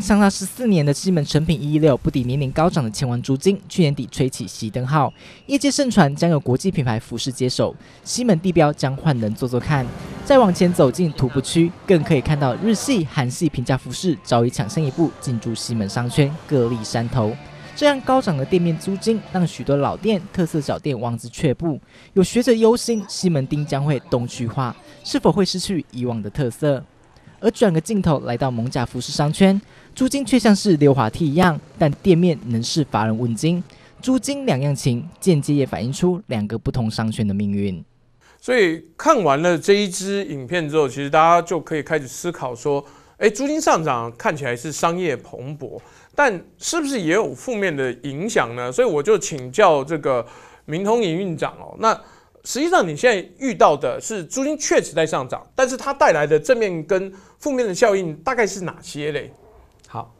长达十四年的西门成品一一六不敌年龄高涨的千万租金，去年底吹起熄灯号。业界盛传将有国际品牌服饰接手，西门地标将换人做做看。再往前走进徒步区，更可以看到日系、韩系平价服饰早已抢先一步进驻西门商圈，各立山头。这样高涨的店面租金，让许多老店、特色小店望之却步。有学者忧心，西门町将会东区化，是否会失去以往的特色？而转个镜头，来到蒙甲服饰商圈，租金却像是溜滑梯一样，但店面仍是乏人问津。租金两样情，间接也反映出两个不同商圈的命运。所以看完了这一支影片之后，其实大家就可以开始思考说：，哎，租金上涨看起来是商业蓬勃，但是不是也有负面的影响呢？所以我就请教这个明通营运长哦，那。实际上，你现在遇到的是租金确实在上涨，但是它带来的正面跟负面的效应大概是哪些嘞？好，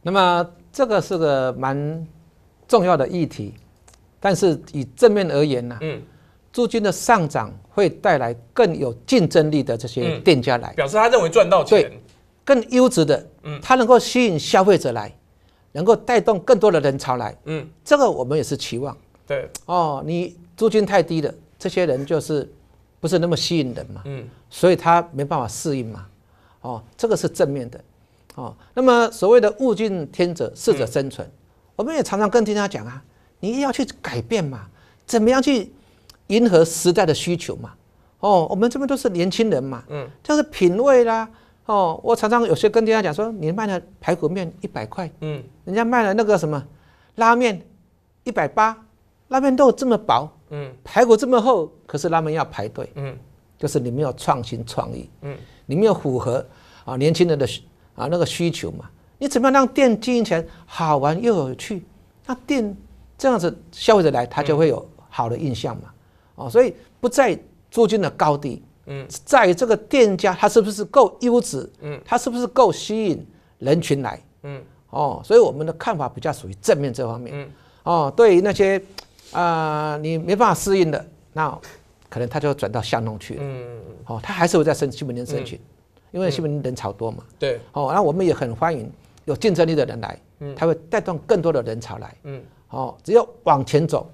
那么这个是个蛮重要的议题。但是以正面而言呢，嗯，租金的上涨会带来更有竞争力的这些店家来，表示他认为赚到钱，更优质的，嗯，它能够吸引消费者来，能够带动更多的人潮来，嗯，这个我们也是期望。对哦，你租金太低了。这些人就是不是那么吸引人嘛，嗯，所以他没办法适应嘛，哦，这个是正面的，哦，那么所谓的物竞天择，适者生存，我们也常常跟听他讲啊，你要去改变嘛，怎么样去迎合时代的需求嘛，哦，我们这边都是年轻人嘛，嗯，就是品味啦，哦，我常常有些跟大家讲说，你卖的排骨面一百块，嗯，人家卖了那个什么拉面一百八，拉面都这么薄。嗯，排骨这么厚，可是他们要排队。嗯，就是你没有创新创意。嗯，你没有符合啊年轻人的啊那个需求嘛？你怎么样让店经营起来好玩又有趣？那店这样子消费者来他就会有好的印象嘛？哦，所以不在租金的高低。嗯，在于这个店家他是不是够优质？嗯，他是不是够吸引人群来？嗯，哦，所以我们的看法比较属于正面这方面。嗯，哦，对于那些。啊，你没办法适应的，那可能他就转到巷弄去了。嗯，哦，他还是会在新北屯生存，因为新北屯人潮多嘛。对，哦，那我们也很欢迎有竞争力的人来，嗯，他会带动更多的人潮来。嗯，哦，只有往前走，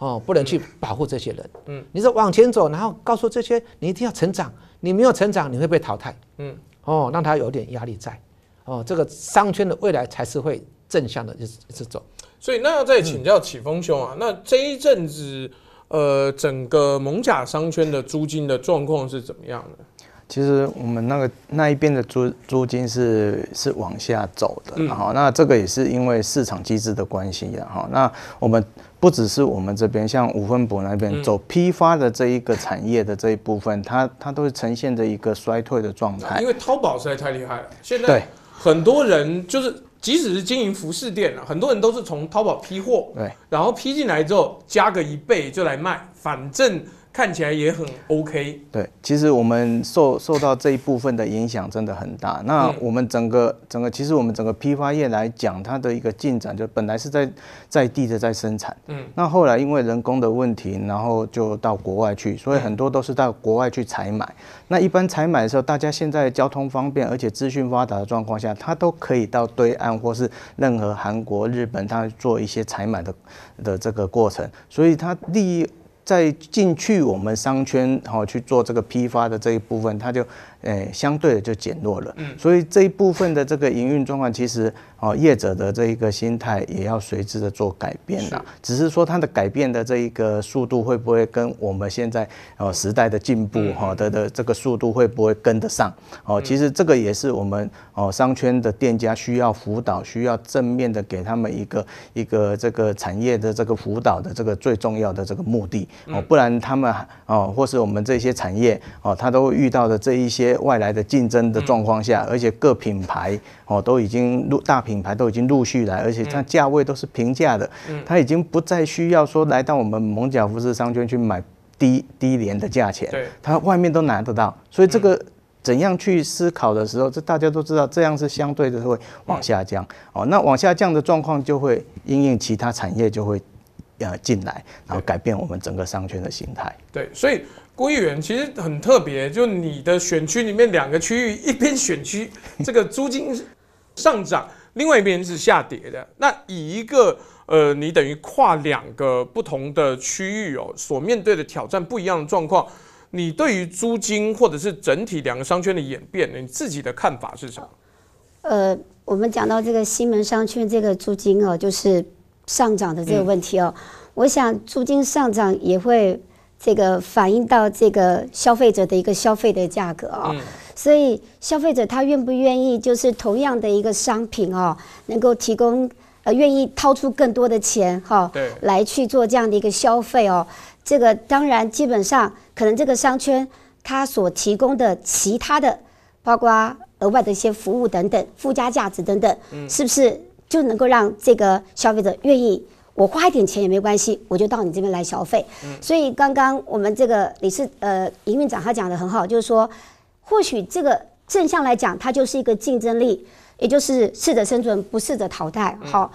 哦，不能去保护这些人。嗯，你说往前走，然后告诉这些，你一定要成长，你没有成长，你会被淘汰。嗯，哦，让他有点压力在，哦，这个商圈的未来才是会正向的，一直一直走。所以那要再请教启峰兄啊，那这一阵子，呃，整个蒙甲商圈的租金的状况是怎么样的？其实我们那个那一边的租租金是是往下走的，哈，那这个也是因为市场机制的关系，哈，那我们不只是我们这边，像五分埔那边走批发的这一个产业的这一部分，它它都是呈现着一个衰退的状态，因为淘宝实在太厉害了，现在很多人就是。即使是经营服饰店了，很多人都是从淘宝批货，对，然后批进来之后加个一倍就来卖，反正。看起来也很 OK，对，其实我们受受到这一部分的影响真的很大。那我们整个整个，其实我们整个批发业来讲，它的一个进展就本来是在在地的在生产，嗯，那后来因为人工的问题，然后就到国外去，所以很多都是到国外去采买。那一般采买的时候，大家现在交通方便，而且资讯发达的状况下，他都可以到对岸或是任何韩国、日本，他做一些采买的的这个过程，所以它第一。在进去我们商圈，后去做这个批发的这一部分，他就。哎，相对的就减弱了，嗯，所以这一部分的这个营运状况，其实哦，业者的这一个心态也要随之的做改变啦。只是说它的改变的这一个速度，会不会跟我们现在哦时代的进步哈的的这个速度会不会跟得上？哦，其实这个也是我们哦商圈的店家需要辅导，需要正面的给他们一个一个这个产业的这个辅导的这个最重要的这个目的哦，不然他们哦或是我们这些产业哦，他都遇到的这一些。外来的竞争的状况下，而且各品牌哦都已经陆大品牌都已经陆续来，而且它价位都是平价的，它已经不再需要说来到我们蒙贾服饰商圈去买低低廉的价钱，对，它外面都拿得到，所以这个怎样去思考的时候，这大家都知道，这样是相对的会往下降哦。那往下降的状况就会因应其他产业就会呃进来，然后改变我们整个商圈的形态。对，所以。归园其实很特别，就你的选区里面两个区域，一边选区这个租金上涨，另外一边是下跌的。那以一个呃，你等于跨两个不同的区域哦，所面对的挑战不一样的状况，你对于租金或者是整体两个商圈的演变，你自己的看法是什么？呃，我们讲到这个西门商圈这个租金哦，就是上涨的这个问题哦，我想租金上涨也会。这个反映到这个消费者的一个消费的价格啊，所以消费者他愿不愿意，就是同样的一个商品哦，能够提供呃愿意掏出更多的钱哈，对，来去做这样的一个消费哦，这个当然基本上可能这个商圈它所提供的其他的，包括额外的一些服务等等，附加价值等等，嗯，是不是就能够让这个消费者愿意？我花一点钱也没关系，我就到你这边来消费。所以刚刚我们这个理事呃营运长，他讲的很好，就是说，或许这个正向来讲，它就是一个竞争力，也就是适者生存，不适者淘汰。好，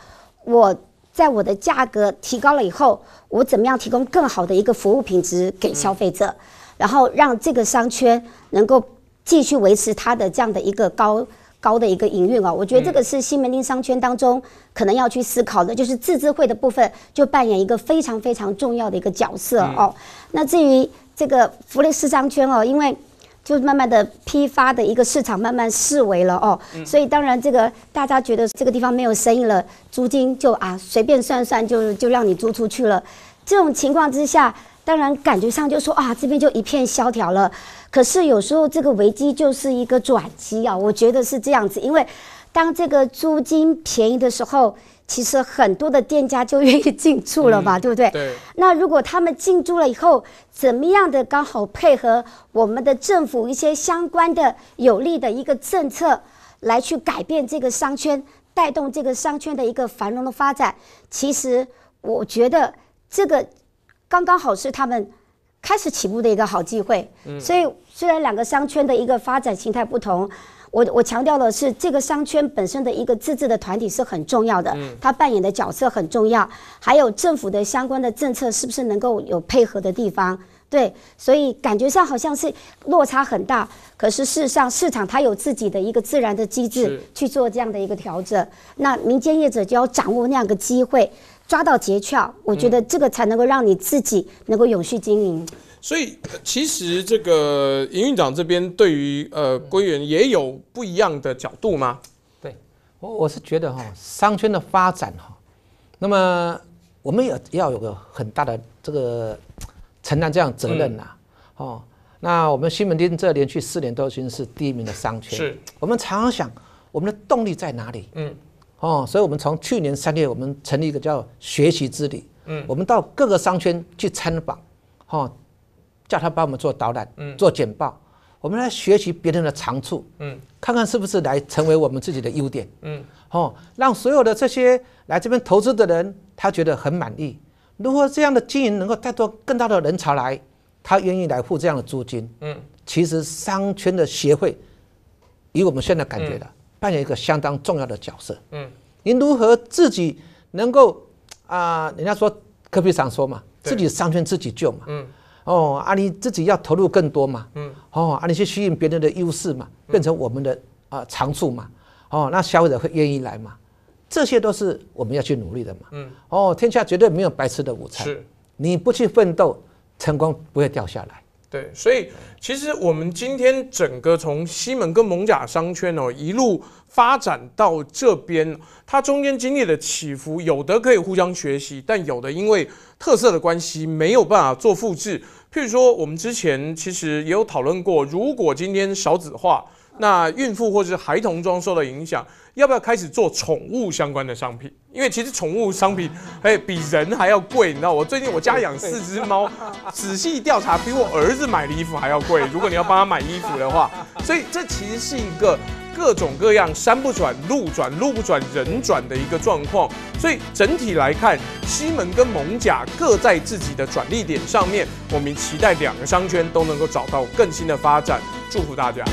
我在我的价格提高了以后，我怎么样提供更好的一个服务品质给消费者，然后让这个商圈能够继续维持它的这样的一个高。高的一个营运哦，我觉得这个是西门町商圈当中可能要去思考的，就是自治会的部分就扮演一个非常非常重要的一个角色哦。那至于这个福利市商圈哦，因为就慢慢的批发的一个市场慢慢式微了哦，所以当然这个大家觉得这个地方没有生意了，租金就啊随便算算就就让你租出去了，这种情况之下。当然，感觉上就说啊，这边就一片萧条了。可是有时候这个危机就是一个转机啊，我觉得是这样子。因为当这个租金便宜的时候，其实很多的店家就愿意进驻了吧，对不对？那如果他们进驻了以后，怎么样的刚好配合我们的政府一些相关的有利的一个政策，来去改变这个商圈，带动这个商圈的一个繁荣的发展。其实我觉得这个。刚刚好是他们开始起步的一个好机会，所以虽然两个商圈的一个发展形态不同，我我强调的是这个商圈本身的一个自治的团体是很重要的，它扮演的角色很重要，还有政府的相关的政策是不是能够有配合的地方？对，所以感觉上好像是落差很大，可是事实上市场它有自己的一个自然的机制去做这样的一个调整，那民间业者就要掌握那样个机会。抓到诀窍，我觉得这个才能够让你自己能够永续经营。所以，其实这个营运长这边对于呃归元也有不一样的角度吗？对，我我是觉得哈，商圈的发展哈，那么我们也要有个很大的这个承担这样责任呐。哦，那我们西门町这连续四年都已实是第一名的商圈。是。我们常常想，我们的动力在哪里？嗯。哦，所以我们从去年三月，我们成立一个叫学习之旅。嗯，我们到各个商圈去参访，哦，叫他帮我们做导览，嗯，做简报，我们来学习别人的长处，嗯，看看是不是来成为我们自己的优点，嗯，哦，让所有的这些来这边投资的人，他觉得很满意。如果这样的经营能够带动更大的人潮来，他愿意来付这样的租金，嗯，其实商圈的协会，以我们现在感觉的，扮演一个相当重要的角色，嗯。您如何自己能够啊？人家说，科比常说嘛，自己商圈自己救嘛。嗯。哦，啊，你自己要投入更多嘛。嗯。哦，啊，你去吸引别人的优势嘛，变成我们的啊长处嘛。哦，那消费者会愿意来嘛？这些都是我们要去努力的嘛。嗯。哦，天下绝对没有白吃的午餐。是。你不去奋斗，成功不会掉下来。对，所以其实我们今天整个从西门跟蒙甲商圈哦一路。发展到这边，它中间经历的起伏，有的可以互相学习，但有的因为特色的关系，没有办法做复制。譬如说，我们之前其实也有讨论过，如果今天少子化，那孕妇或是孩童装受到影响，要不要开始做宠物相关的商品？因为其实宠物商品诶比人还要贵，你知道，我最近我家养四只猫，仔细调查比我儿子买的衣服还要贵。如果你要帮他买衣服的话，所以这其实是一个。各种各样山不转路转，路不转人转的一个状况，所以整体来看，西门跟蒙甲各在自己的转力点上面，我们期待两个商圈都能够找到更新的发展，祝福大家。